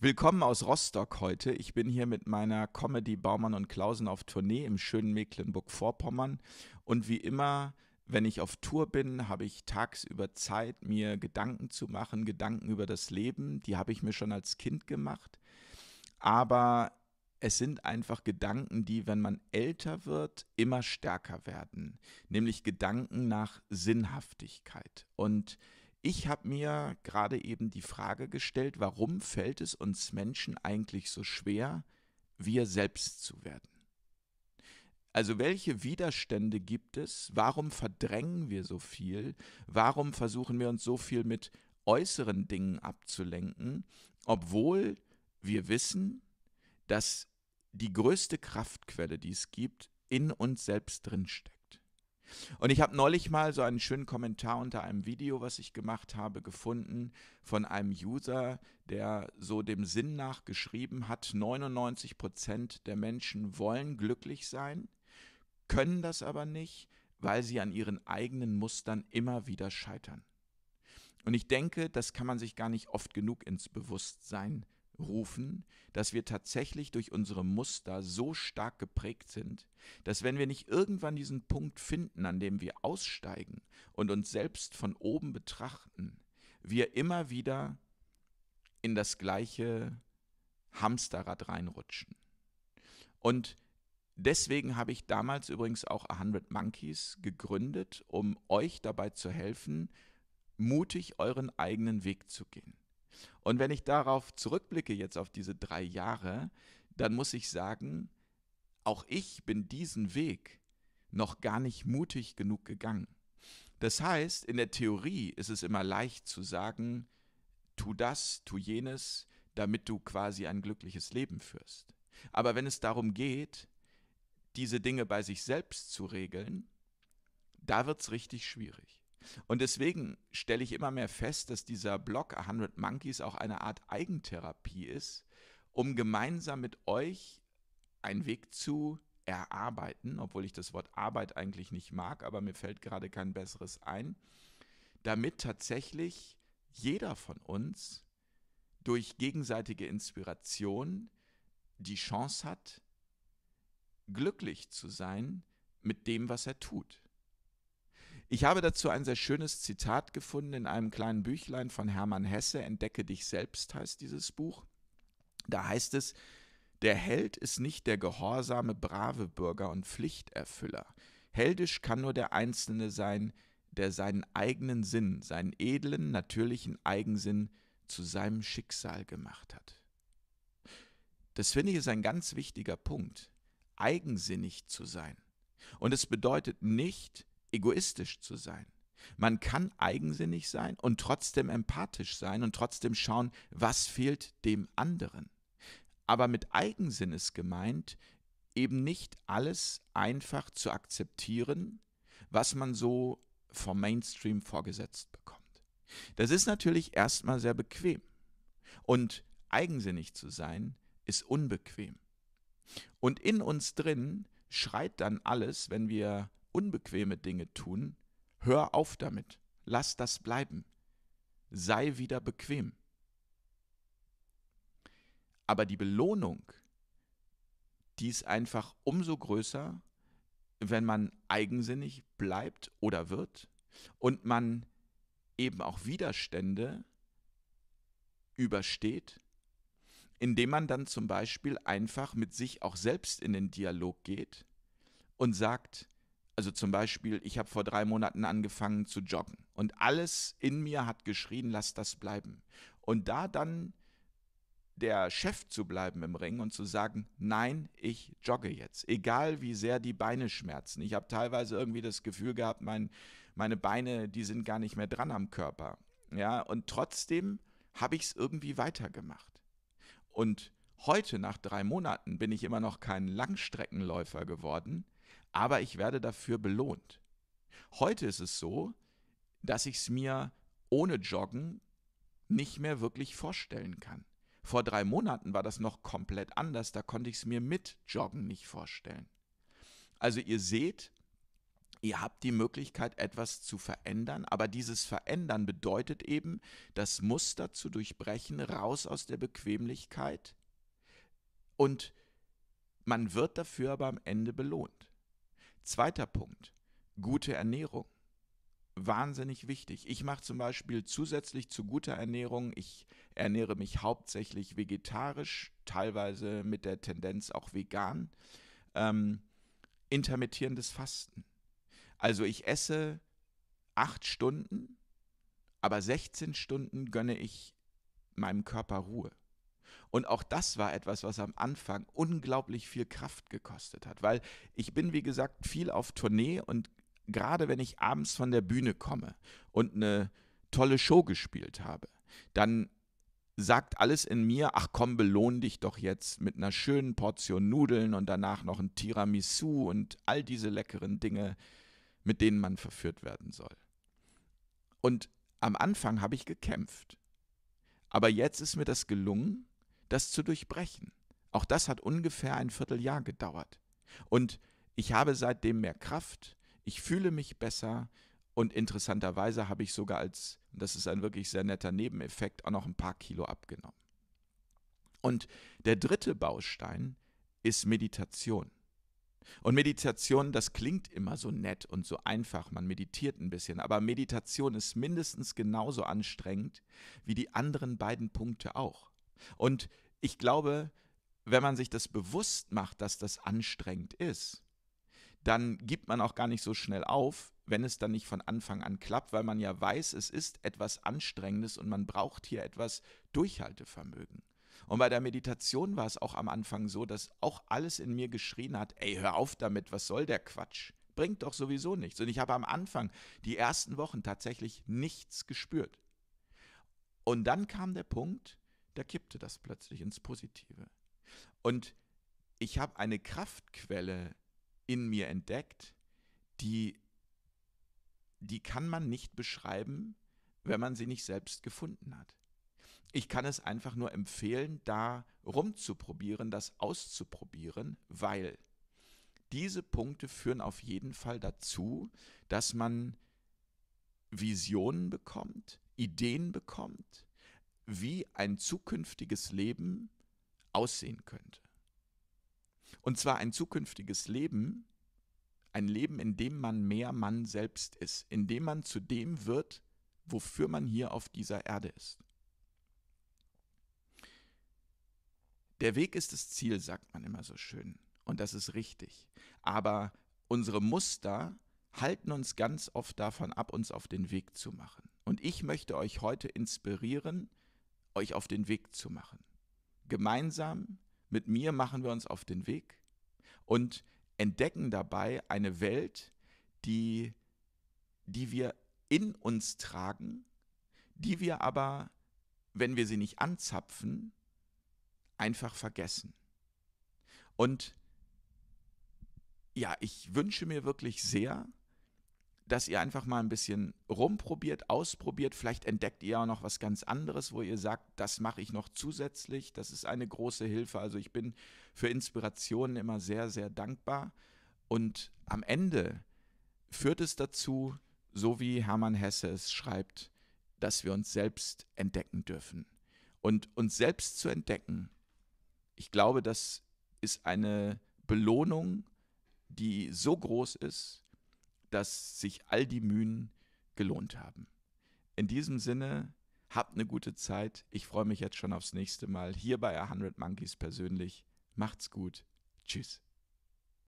Willkommen aus Rostock heute. Ich bin hier mit meiner Comedy Baumann und Klausen auf Tournee im schönen Mecklenburg-Vorpommern. Und wie immer, wenn ich auf Tour bin, habe ich tagsüber Zeit, mir Gedanken zu machen, Gedanken über das Leben. Die habe ich mir schon als Kind gemacht. Aber es sind einfach Gedanken, die, wenn man älter wird, immer stärker werden. Nämlich Gedanken nach Sinnhaftigkeit. Und ich habe mir gerade eben die Frage gestellt, warum fällt es uns Menschen eigentlich so schwer, wir selbst zu werden? Also welche Widerstände gibt es? Warum verdrängen wir so viel? Warum versuchen wir uns so viel mit äußeren Dingen abzulenken, obwohl wir wissen, dass die größte Kraftquelle, die es gibt, in uns selbst drinsteckt? Und ich habe neulich mal so einen schönen Kommentar unter einem Video, was ich gemacht habe, gefunden von einem User, der so dem Sinn nach geschrieben hat, 99% der Menschen wollen glücklich sein, können das aber nicht, weil sie an ihren eigenen Mustern immer wieder scheitern. Und ich denke, das kann man sich gar nicht oft genug ins Bewusstsein rufen, dass wir tatsächlich durch unsere Muster so stark geprägt sind, dass wenn wir nicht irgendwann diesen Punkt finden, an dem wir aussteigen und uns selbst von oben betrachten, wir immer wieder in das gleiche Hamsterrad reinrutschen. Und deswegen habe ich damals übrigens auch 100 Monkeys gegründet, um euch dabei zu helfen, mutig euren eigenen Weg zu gehen. Und wenn ich darauf zurückblicke, jetzt auf diese drei Jahre, dann muss ich sagen, auch ich bin diesen Weg noch gar nicht mutig genug gegangen. Das heißt, in der Theorie ist es immer leicht zu sagen, tu das, tu jenes, damit du quasi ein glückliches Leben führst. Aber wenn es darum geht, diese Dinge bei sich selbst zu regeln, da wird es richtig schwierig. Und deswegen stelle ich immer mehr fest, dass dieser Blog 100 Monkeys auch eine Art Eigentherapie ist, um gemeinsam mit euch einen Weg zu erarbeiten, obwohl ich das Wort Arbeit eigentlich nicht mag, aber mir fällt gerade kein besseres ein, damit tatsächlich jeder von uns durch gegenseitige Inspiration die Chance hat, glücklich zu sein mit dem, was er tut. Ich habe dazu ein sehr schönes Zitat gefunden in einem kleinen Büchlein von Hermann Hesse, Entdecke dich selbst heißt dieses Buch. Da heißt es, der Held ist nicht der gehorsame, brave Bürger und Pflichterfüller. Heldisch kann nur der Einzelne sein, der seinen eigenen Sinn, seinen edlen, natürlichen Eigensinn zu seinem Schicksal gemacht hat. Das finde ich ist ein ganz wichtiger Punkt, eigensinnig zu sein. Und es bedeutet nicht, egoistisch zu sein. Man kann eigensinnig sein und trotzdem empathisch sein und trotzdem schauen, was fehlt dem anderen. Aber mit Eigensinn ist gemeint, eben nicht alles einfach zu akzeptieren, was man so vom Mainstream vorgesetzt bekommt. Das ist natürlich erstmal sehr bequem. Und eigensinnig zu sein ist unbequem. Und in uns drin schreit dann alles, wenn wir unbequeme Dinge tun, hör auf damit, lass das bleiben, sei wieder bequem. Aber die Belohnung, die ist einfach umso größer, wenn man eigensinnig bleibt oder wird und man eben auch Widerstände übersteht, indem man dann zum Beispiel einfach mit sich auch selbst in den Dialog geht und sagt, also zum Beispiel, ich habe vor drei Monaten angefangen zu joggen und alles in mir hat geschrien, lass das bleiben. Und da dann der Chef zu bleiben im Ring und zu sagen, nein, ich jogge jetzt, egal wie sehr die Beine schmerzen. Ich habe teilweise irgendwie das Gefühl gehabt, mein, meine Beine, die sind gar nicht mehr dran am Körper. Ja, und trotzdem habe ich es irgendwie weitergemacht. Und heute, nach drei Monaten, bin ich immer noch kein Langstreckenläufer geworden, aber ich werde dafür belohnt. Heute ist es so, dass ich es mir ohne Joggen nicht mehr wirklich vorstellen kann. Vor drei Monaten war das noch komplett anders, da konnte ich es mir mit Joggen nicht vorstellen. Also ihr seht, ihr habt die Möglichkeit, etwas zu verändern, aber dieses Verändern bedeutet eben, das Muster zu durchbrechen, raus aus der Bequemlichkeit und man wird dafür aber am Ende belohnt. Zweiter Punkt, gute Ernährung. Wahnsinnig wichtig. Ich mache zum Beispiel zusätzlich zu guter Ernährung, ich ernähre mich hauptsächlich vegetarisch, teilweise mit der Tendenz auch vegan, ähm, intermittierendes Fasten. Also ich esse acht Stunden, aber 16 Stunden gönne ich meinem Körper Ruhe. Und auch das war etwas, was am Anfang unglaublich viel Kraft gekostet hat, weil ich bin, wie gesagt, viel auf Tournee und gerade wenn ich abends von der Bühne komme und eine tolle Show gespielt habe, dann sagt alles in mir, ach komm, belohn dich doch jetzt mit einer schönen Portion Nudeln und danach noch ein Tiramisu und all diese leckeren Dinge, mit denen man verführt werden soll. Und am Anfang habe ich gekämpft. Aber jetzt ist mir das gelungen das zu durchbrechen. Auch das hat ungefähr ein Vierteljahr gedauert. Und ich habe seitdem mehr Kraft, ich fühle mich besser und interessanterweise habe ich sogar als, das ist ein wirklich sehr netter Nebeneffekt, auch noch ein paar Kilo abgenommen. Und der dritte Baustein ist Meditation. Und Meditation, das klingt immer so nett und so einfach, man meditiert ein bisschen, aber Meditation ist mindestens genauso anstrengend wie die anderen beiden Punkte auch. Und ich glaube, wenn man sich das bewusst macht, dass das anstrengend ist, dann gibt man auch gar nicht so schnell auf, wenn es dann nicht von Anfang an klappt, weil man ja weiß, es ist etwas Anstrengendes und man braucht hier etwas Durchhaltevermögen. Und bei der Meditation war es auch am Anfang so, dass auch alles in mir geschrien hat, ey, hör auf damit, was soll der Quatsch? Bringt doch sowieso nichts. Und ich habe am Anfang die ersten Wochen tatsächlich nichts gespürt. Und dann kam der Punkt, da kippte das plötzlich ins Positive. Und ich habe eine Kraftquelle in mir entdeckt, die, die kann man nicht beschreiben, wenn man sie nicht selbst gefunden hat. Ich kann es einfach nur empfehlen, da rumzuprobieren, das auszuprobieren, weil diese Punkte führen auf jeden Fall dazu, dass man Visionen bekommt, Ideen bekommt, wie ein zukünftiges Leben aussehen könnte. Und zwar ein zukünftiges Leben, ein Leben, in dem man mehr Mann selbst ist, in dem man zu dem wird, wofür man hier auf dieser Erde ist. Der Weg ist das Ziel, sagt man immer so schön. Und das ist richtig. Aber unsere Muster halten uns ganz oft davon ab, uns auf den Weg zu machen. Und ich möchte euch heute inspirieren, euch auf den Weg zu machen. Gemeinsam mit mir machen wir uns auf den Weg und entdecken dabei eine Welt, die, die wir in uns tragen, die wir aber, wenn wir sie nicht anzapfen, einfach vergessen. Und ja, ich wünsche mir wirklich sehr, dass ihr einfach mal ein bisschen rumprobiert, ausprobiert. Vielleicht entdeckt ihr auch noch was ganz anderes, wo ihr sagt, das mache ich noch zusätzlich. Das ist eine große Hilfe. Also ich bin für Inspirationen immer sehr, sehr dankbar. Und am Ende führt es dazu, so wie Hermann Hesse es schreibt, dass wir uns selbst entdecken dürfen. Und uns selbst zu entdecken, ich glaube, das ist eine Belohnung, die so groß ist, dass sich all die Mühen gelohnt haben. In diesem Sinne, habt eine gute Zeit. Ich freue mich jetzt schon aufs nächste Mal hier bei 100 Monkeys persönlich. Macht's gut. Tschüss.